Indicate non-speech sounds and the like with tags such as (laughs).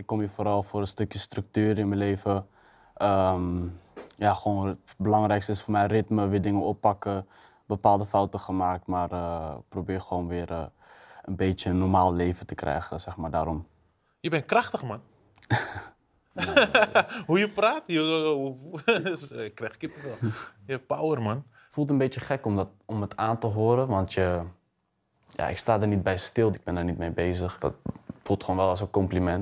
Ik kom hier vooral voor een stukje structuur in mijn leven. Ehm, ja, gewoon het belangrijkste is voor mij ritme, weer dingen oppakken. Bepaalde fouten gemaakt, maar eh, probeer gewoon weer eh, een beetje een normaal leven te krijgen, zeg maar, daarom. Je bent krachtig, man. (laughs) hoe je praat, je eh, (laughs) krijg kippenvel. Je power, man. Voelt een beetje gek om, dat, om het aan te horen, want je, ja, ik sta er niet bij stil, ik ben daar niet mee bezig. Dat voelt gewoon wel als een compliment.